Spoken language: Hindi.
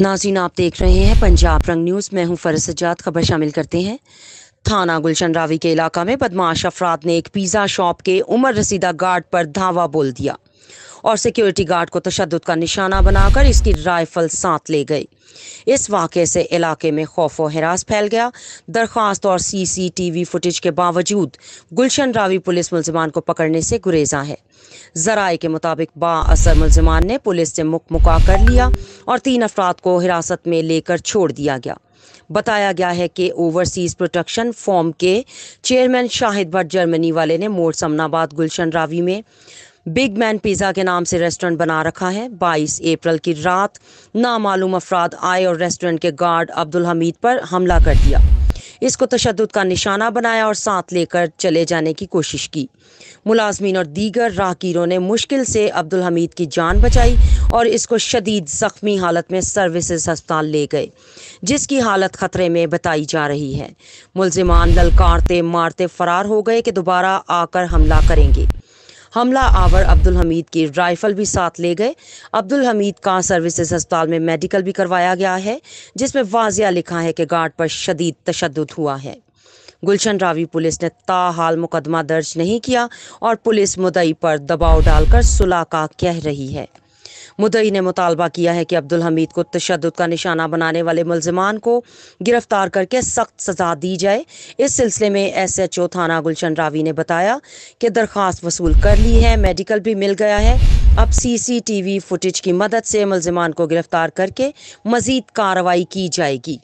नाजीन आप देख रहे हैं पंजाब रंग न्यूज़ में हूं फरज सजाद खबर शामिल करते हैं थाना गुलशन रावी के इलाका में बदमाश अफराद ने एक पिज़्ज़ा शॉप के उमर रसीदा गार्ड पर धावा बोल दिया और सिक्योरिटी गार्ड को तशद का निशाना बनाकर इसकी राइफल साथ ले गई इस वाक़े से इलाके में खौफ व हरास फैल गया दरख्वास्त और C C T V footage के बावजूद गुलशन रावी पुलिस मुलजमान को पकड़ने से गुरेजा है जराए के मुताबिक बा असर मुलजमान ने पुलिस से मुख मुका कर लिया और तीन अफराद को हिरासत में लेकर छोड़ दिया गया बताया गया है कि ओवरसीज प्रोटेक्शन फॉर्म के चेयरमैन शाहिद भट्ट जर्मनी वाले ने मोड़ समनाबाद गुलशन रावी में बिग मैन पिज़्ज़ा के नाम से रेस्टोरेंट बना रखा है 22 अप्रैल की रात नामालूम अफराद आए और रेस्टोरेंट के गार्ड अब्दुल हमीद पर हमला कर दिया इसको तशद का निशाना बनाया और साथ लेकर चले जाने की कोशिश की मुलाजमीन और दीगर राहगीरों ने मुश्किल से अब्दुल हमीद की जान बचाई और इसको शदीद ज़ख्मी हालत में सर्विसेज अस्पताल ले गए जिसकी हालत ख़तरे में बताई जा रही है मुलजमान ललकारते मारते फ़रार हो गए कि दोबारा आकर हमला करेंगे हमला आवर अब्दुल हमीद की राइफल भी साथ ले गए अब्दुल हमीद का सर्विसेज अस्पताल में मेडिकल भी करवाया गया है जिसमें वाजिया लिखा है कि गार्ड पर शदीद तशद हुआ है गुलशन रावी पुलिस ने ताहाल मुकदमा दर्ज नहीं किया और पुलिस मुदई पर दबाव डालकर सुलह का कह रही है मुदई ने मुतालबा किया है कि अब्दुल हमीद को तशद का निशाना बनाने वाले मुलजमान को गिरफ्तार करके सख्त सजा दी जाए इस सिलसिले में एस एच ओ थाना गुलशन रावी ने बताया कि दरख्वास्त वसूल कर ली है मेडिकल भी मिल गया है अब C C T V footage की मदद से मुलजमान को गिरफ्तार करके मजीद कार्रवाई की जाएगी